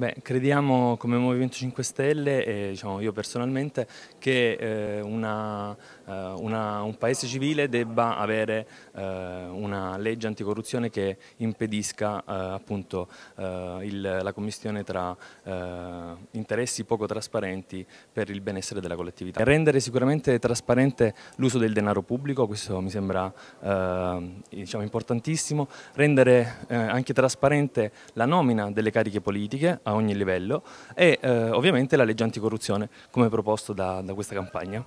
Beh, crediamo come Movimento 5 Stelle e diciamo, io personalmente che eh, una eh, una, un paese civile debba avere eh, una legge anticorruzione che impedisca eh, appunto, il, la commissione tra interessi poco trasparenti per il benessere della collettività. Rendere sicuramente trasparente l'uso del denaro pubblico, questo mi sembra diciamo, importantissimo, rendere anche trasparente la nomina delle cariche politiche a ogni livello e ovviamente la legge anticorruzione come proposto da, da questa campagna.